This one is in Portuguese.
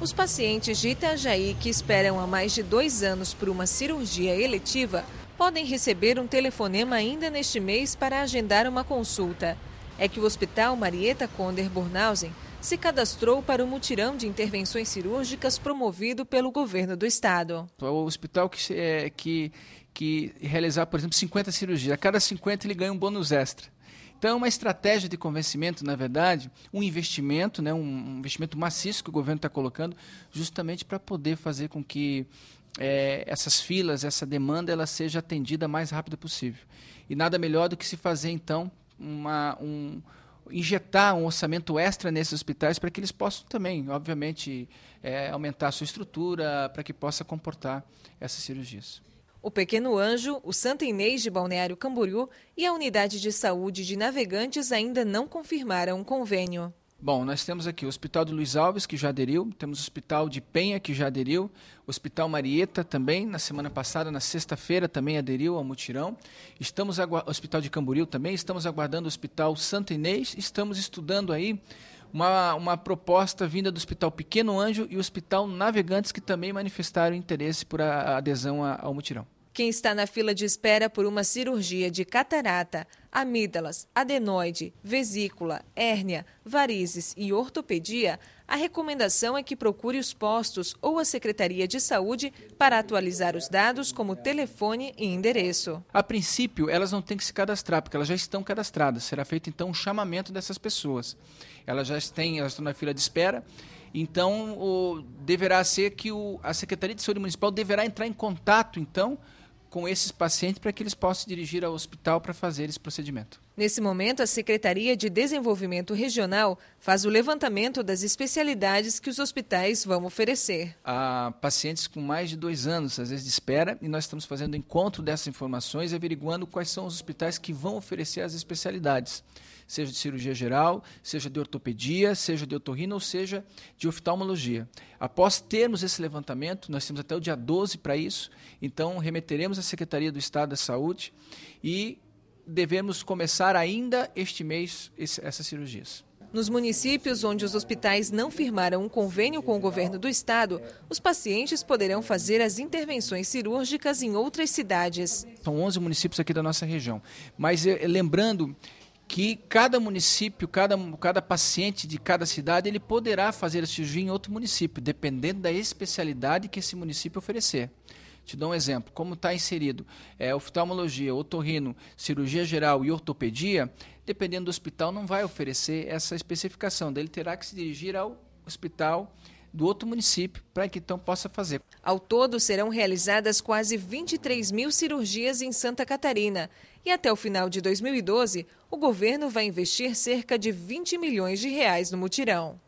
Os pacientes de Itajaí que esperam há mais de dois anos por uma cirurgia eletiva podem receber um telefonema ainda neste mês para agendar uma consulta. É que o Hospital Marieta Conder Bornhausen se cadastrou para o mutirão de intervenções cirúrgicas promovido pelo governo do estado. É o hospital que, é, que, que realizar, por exemplo, 50 cirurgias. A cada 50 ele ganha um bônus extra. Então, é uma estratégia de convencimento, na verdade, um investimento, né, um investimento maciço que o governo está colocando, justamente para poder fazer com que é, essas filas, essa demanda, ela seja atendida mais rápido possível. E nada melhor do que se fazer, então, uma, um, injetar um orçamento extra nesses hospitais para que eles possam também, obviamente, é, aumentar a sua estrutura, para que possa comportar essas cirurgias o Pequeno Anjo, o Santo Inês de Balneário Camboriú e a Unidade de Saúde de Navegantes ainda não confirmaram o convênio. Bom, nós temos aqui o Hospital do Luiz Alves, que já aderiu, temos o Hospital de Penha, que já aderiu, o Hospital Marieta também, na semana passada, na sexta-feira, também aderiu ao mutirão. Estamos o Hospital de Camboriú também, estamos aguardando o Hospital Santo Inês, estamos estudando aí uma, uma proposta vinda do Hospital Pequeno Anjo e o Hospital Navegantes, que também manifestaram interesse por a adesão a, ao mutirão. Quem está na fila de espera por uma cirurgia de catarata amígdalas, adenoide, vesícula, hérnia, varizes e ortopedia, a recomendação é que procure os postos ou a Secretaria de Saúde para atualizar os dados como telefone e endereço. A princípio, elas não têm que se cadastrar, porque elas já estão cadastradas. Será feito então um chamamento dessas pessoas. Elas já têm, elas estão na fila de espera. Então, o, deverá ser que o, a Secretaria de Saúde Municipal deverá entrar em contato, então, com esses pacientes para que eles possam se dirigir ao hospital para fazer esse procedimento. Nesse momento, a Secretaria de Desenvolvimento Regional faz o levantamento das especialidades que os hospitais vão oferecer. Há pacientes com mais de dois anos, às vezes, de espera, e nós estamos fazendo o encontro dessas informações, e averiguando quais são os hospitais que vão oferecer as especialidades, seja de cirurgia geral, seja de ortopedia, seja de otorrino ou seja de oftalmologia. Após termos esse levantamento, nós temos até o dia 12 para isso, então remeteremos à Secretaria do Estado da Saúde e devemos começar ainda este mês essas cirurgias. Nos municípios onde os hospitais não firmaram um convênio com o governo do estado, os pacientes poderão fazer as intervenções cirúrgicas em outras cidades. São 11 municípios aqui da nossa região. Mas eh, lembrando que cada município, cada, cada paciente de cada cidade, ele poderá fazer a cirurgia em outro município, dependendo da especialidade que esse município oferecer. Te dou um exemplo. Como está inserido é, oftalmologia, otorrino, cirurgia geral e ortopedia, dependendo do hospital, não vai oferecer essa especificação. Ele terá que se dirigir ao hospital do outro município para que então possa fazer. Ao todo, serão realizadas quase 23 mil cirurgias em Santa Catarina. E até o final de 2012, o governo vai investir cerca de 20 milhões de reais no mutirão.